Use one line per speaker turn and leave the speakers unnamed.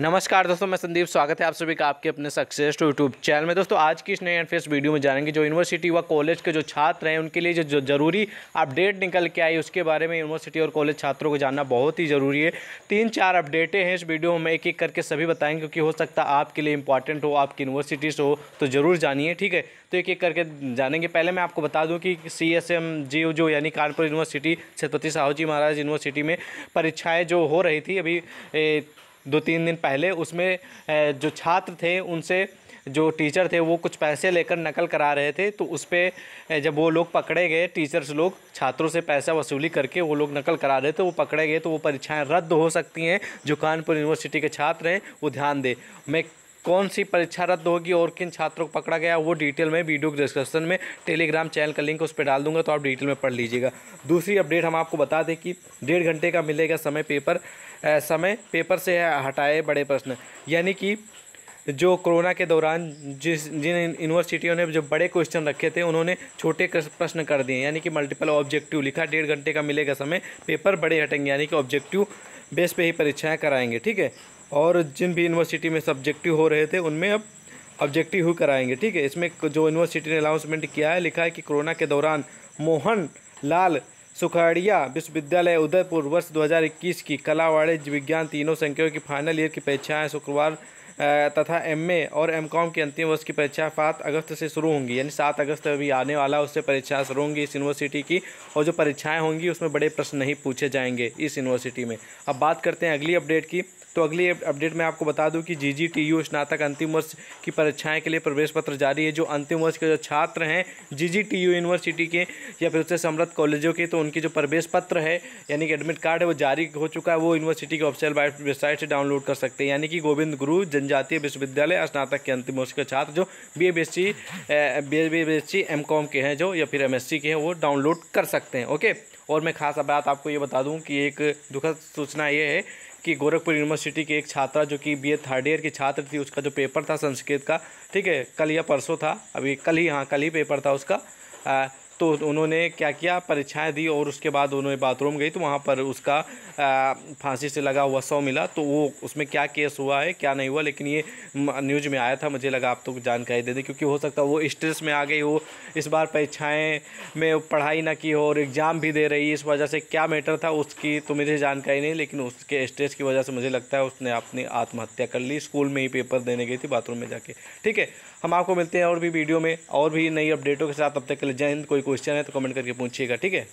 नमस्कार दोस्तों मैं संदीप स्वागत है आप सभी का आपके अपने सक्सेस टू यूट्यूब चैनल में दोस्तों आज की इस नए एंड वीडियो में जानेंगे जो यूनिवर्सिटी व कॉलेज के जो छात्र हैं उनके लिए जो जरूरी अपडेट निकल के आई उसके बारे में यूनिवर्सिटी और कॉलेज छात्रों को जानना बहुत ही ज़रूरी है तीन चार अपडेटें हैं इस वीडियो में एक एक करके सभी बताएंगे क्योंकि हो सकता है आपके लिए इंपॉर्टेंट हो आपकी यूनिवर्सिटीज़ हो तो ज़रूर जानिए ठीक है तो एक एक करके जानेंगे पहले मैं आपको बता दूँ कि सी एस एम जी जो यानी कानपुर यूनिवर्सिटी छत्रपति साहू जी महाराज यूनिवर्सिटी में परीक्षाएँ जो हो रही थी अभी दो तीन दिन पहले उसमें जो छात्र थे उनसे जो टीचर थे वो कुछ पैसे लेकर नकल करा रहे थे तो उस पर जब वो लोग पकड़े गए टीचर्स लोग छात्रों से पैसा वसूली करके वो लोग नकल करा रहे थे तो वो पकड़े गए तो वो परीक्षाएं रद्द हो सकती हैं जो कानपुर यूनिवर्सिटी के छात्र हैं वो ध्यान दें मैं कौन सी परीक्षा रद्द होगी और किन छात्रों को पकड़ा गया वो डिटेल में वीडियो के डिस्क्रिप्शन में टेलीग्राम चैनल का लिंक उस पर डाल दूंगा तो आप डिटेल में पढ़ लीजिएगा दूसरी अपडेट हम आपको बता दें कि डेढ़ घंटे का मिलेगा समय पेपर समय पेपर से हटाए बड़े प्रश्न यानी कि जो कोरोना के दौरान जिस जिन यूनिवर्सिटियों ने जो बड़े क्वेश्चन रखे थे उन्होंने छोटे प्रश्न कर दिए यानी कि मल्टीपल ऑब्जेक्टिव लिखा डेढ़ घंटे का मिलेगा समय पेपर बड़े हटेंगे यानी कि ऑब्जेक्टिव बेस पे ही परीक्षाएं कराएंगे ठीक है और जिन भी यूनिवर्सिटी में सब्जेक्टिव हो रहे थे उनमें अब ऑब्जेक्टिव ही कराएंगे ठीक है इसमें जो यूनिवर्सिटी ने अनाउंसमेंट किया है लिखा है कि कोरोना के दौरान मोहन लाल सुखाड़िया विश्वविद्यालय उदयपुर वर्ष 2021 की कला वाणिज्य विज्ञान तीनों संख्याओं की फाइनल ईयर की परीक्षाएं शुक्रवार तथा एमए और एमकॉम की अंतिम वर्ष की परीक्षा सात अगस्त से शुरू होंगी यानी सात अगस्त अभी आने वाला उससे परीक्षा शुरू होंगी इस यूनिवर्सिटी की और जो परीक्षाएँ होंगी उसमें बड़े प्रश्न नहीं पूछे जाएंगे इस यूनिवर्सिटी में अब बात करते हैं अगली अपडेट की तो अगली अपडेट मैं आपको बता दूं कि जी जी टी यू स्नातक अंतिम वर्ष की परीक्षाएं के लिए प्रवेश पत्र जारी है जो अंतिम वर्ष के जो छात्र हैं G G T U university के या फिर उससे समृद्ध कॉलेजों के तो उनकी जो प्रवेश पत्र है यानी कि एडमिट कार्ड है वो जारी हो चुका है वो यूनिवर्सिटी के ऑफिशियल वेबसाइट से डाउनलोड कर सकते हैं यानी कि गोविंद गुरु जनजातीय विश्वविद्यालय स्नातक के अंतिम वर्ष के छात्र जो B A S C B B S C M com के हैं जो या फिर एम एस सी के हैं वो डाउनलोड कर सकते हैं ओके और मैं खास बात आपको ये बता दूं कि एक दुखद सूचना ये है कि गोरखपुर यूनिवर्सिटी की एक छात्रा जो कि बीए थर्ड ईयर की छात्र थी उसका जो पेपर था संस्कृत का ठीक है कल या परसों था अभी कल ही हाँ कल ही पेपर था उसका आ, तो उन्होंने क्या किया परीक्षाएं दी और उसके बाद उन्होंने बाथरूम गई तो वहाँ पर उसका फांसी से लगा हुआ सौ मिला तो वो उसमें क्या केस हुआ है क्या नहीं हुआ लेकिन ये न्यूज में आया था मुझे लगा आप तो जानकारी दे दें क्योंकि हो सकता है वो स्ट्रेस में आ गई हो इस बार परीक्षाएँ में पढ़ाई ना की हो और एग्ज़ाम भी दे रही इस वजह से क्या मैटर था उसकी तो मुझे जानकारी नहीं लेकिन उसके स्ट्रेस की वजह से मुझे लगता है उसने अपनी आत्महत्या कर ली स्कूल में ही पेपर देने गई थी बाथरूम में जाके ठीक है हम आपको मिलते हैं और भी वीडियो में और भी नई अपडेटों के साथ अब तक के लिए जय हिंद कोई कोई क्वेश्चन है तो कमेंट करके पूछिएगा ठीक है